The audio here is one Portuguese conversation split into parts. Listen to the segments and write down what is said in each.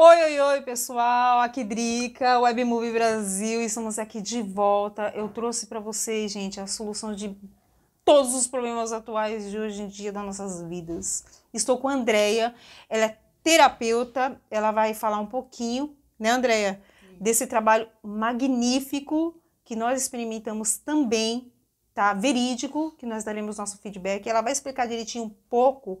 Oi, oi, oi, pessoal. Aqui Drica, Webmovie Brasil. Estamos aqui de volta. Eu trouxe para vocês, gente, a solução de todos os problemas atuais de hoje em dia das nossas vidas. Estou com a Andrea, ela é terapeuta, ela vai falar um pouquinho, né, Andrea, desse trabalho magnífico que nós experimentamos também, tá? Verídico, que nós daremos nosso feedback. Ela vai explicar direitinho um pouco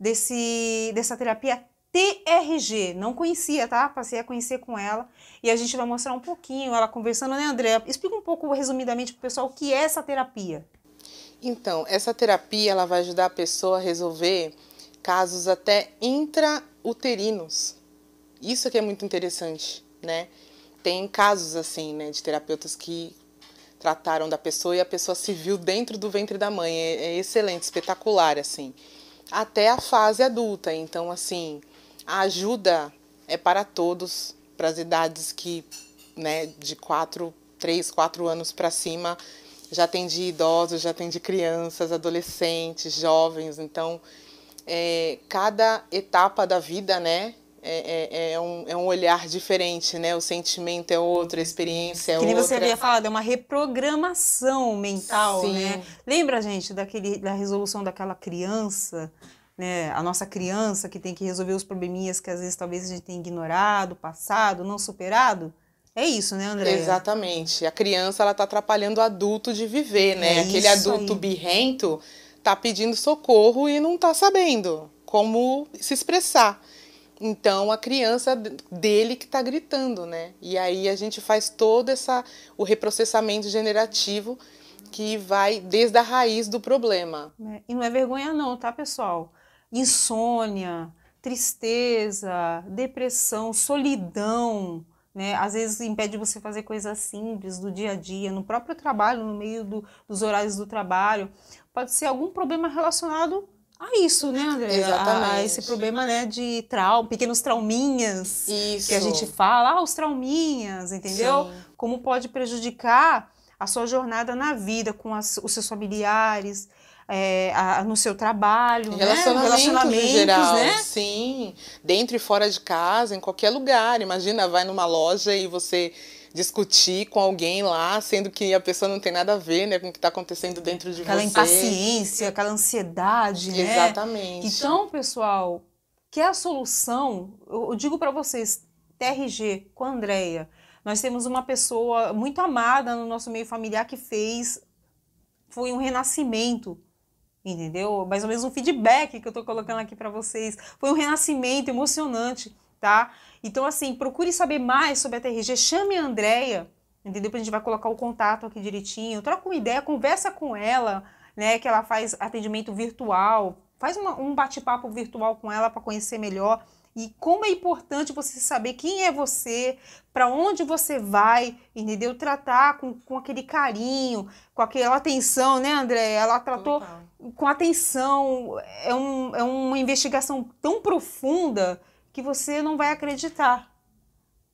desse dessa terapia TRG. Não conhecia, tá? Passei a conhecer com ela. E a gente vai mostrar um pouquinho, ela conversando, né, André? Explica um pouco, resumidamente, para o pessoal o que é essa terapia. Então, essa terapia ela vai ajudar a pessoa a resolver casos até intrauterinos. Isso que é muito interessante, né? Tem casos assim, né, de terapeutas que trataram da pessoa e a pessoa se viu dentro do ventre da mãe. é, é excelente, espetacular, assim. Até a fase adulta. Então, assim, a ajuda é para todos, para as idades que, né, de 4, 3, 4 anos para cima, já atende idosos, já atende crianças, adolescentes, jovens. Então, é, cada etapa da vida, né, é, é, é, um, é um olhar diferente, né? O sentimento é outro, a experiência é outra. Que nem você havia falado, é uma reprogramação mental, né? Sim. né? Lembra, gente, daquele, da resolução daquela criança? né, a nossa criança que tem que resolver os probleminhas que às vezes talvez a gente tenha ignorado, passado, não superado. É isso, né, André? Exatamente. A criança ela tá atrapalhando o adulto de viver, né? É Aquele adulto aí. birrento tá pedindo socorro e não tá sabendo como se expressar. Então a criança dele que está gritando, né? E aí a gente faz todo essa o reprocessamento generativo que vai desde a raiz do problema. É, e não é vergonha não, tá, pessoal? insônia, tristeza, depressão, solidão, né? Às vezes impede você fazer coisas simples do dia a dia, no próprio trabalho, no meio do, dos horários do trabalho. Pode ser algum problema relacionado a isso, né, André? Exatamente. A, a esse problema, né, de trauma, pequenos trauminhas. Isso. Que a gente fala, ah, os trauminhas, entendeu? Sim. Como pode prejudicar a sua jornada na vida com as, os seus familiares, é, a, no seu trabalho, né? relacionamentos, né? relacionamentos geral, né? Sim, dentro e fora de casa, em qualquer lugar. Imagina, vai numa loja e você discutir com alguém lá, sendo que a pessoa não tem nada a ver, né, com o que está acontecendo dentro de aquela você. Aquela impaciência, aquela ansiedade, Exatamente. né? Exatamente. Então, pessoal, que é a solução, eu digo para vocês, TRG com a Andrea, nós temos uma pessoa muito amada no nosso meio familiar que fez foi um renascimento entendeu? Mais ou menos um feedback que eu estou colocando aqui para vocês. Foi um renascimento emocionante, tá? Então, assim, procure saber mais sobre a TRG, chame a Andrea, entendeu? Pra gente vai colocar o contato aqui direitinho, troca uma ideia, conversa com ela, né? Que ela faz atendimento virtual, faz uma, um bate-papo virtual com ela para conhecer melhor e como é importante você saber quem é você, para onde você vai, entendeu? Tratar com, com aquele carinho, com aquela atenção, né, André? Ela tratou com atenção. É, um, é uma investigação tão profunda que você não vai acreditar.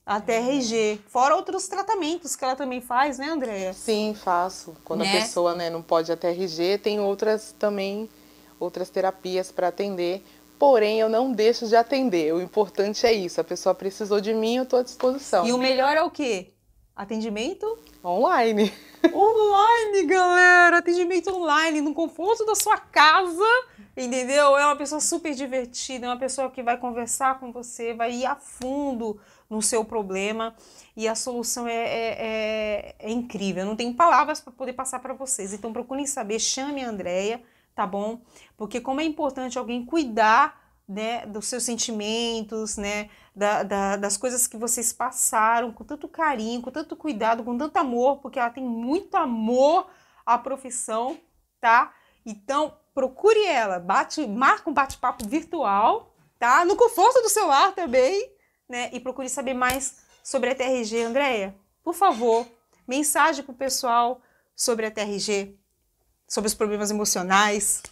até uhum. RG. Fora outros tratamentos que ela também faz, né, Andréia? Sim, faço. Quando né? a pessoa né, não pode até RG, tem outras também, outras terapias para atender porém eu não deixo de atender. O importante é isso, a pessoa precisou de mim, eu estou à disposição. E o melhor é o quê? Atendimento? Online. Online, galera! Atendimento online, no conforto da sua casa, entendeu? É uma pessoa super divertida, é uma pessoa que vai conversar com você, vai ir a fundo no seu problema e a solução é, é, é, é incrível. Eu não tenho palavras para poder passar para vocês, então procurem saber, chame a Andrea tá bom? Porque como é importante alguém cuidar né, dos seus sentimentos, né, da, da, das coisas que vocês passaram com tanto carinho, com tanto cuidado, com tanto amor, porque ela tem muito amor à profissão, tá? Então procure ela, bate, marca um bate-papo virtual, tá? No conforto do celular também, né? E procure saber mais sobre a TRG, Andréia. Por favor, mensagem pro pessoal sobre a TRG sobre os problemas emocionais.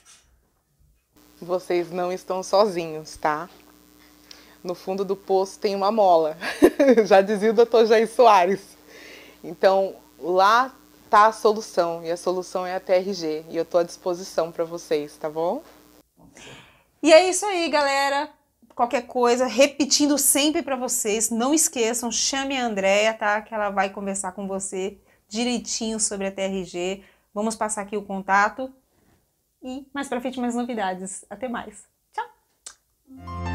Vocês não estão sozinhos, tá? No fundo do poço tem uma mola. Já dizia o doutor Jair Soares. Então, lá tá a solução e a solução é a TRG e eu tô à disposição para vocês, tá bom? E é isso aí, galera. Qualquer coisa, repetindo sempre para vocês, não esqueçam, chame a Andrea, tá? Que ela vai conversar com você direitinho sobre a TRG. Vamos passar aqui o contato e mais para frente mais novidades. Até mais. Tchau.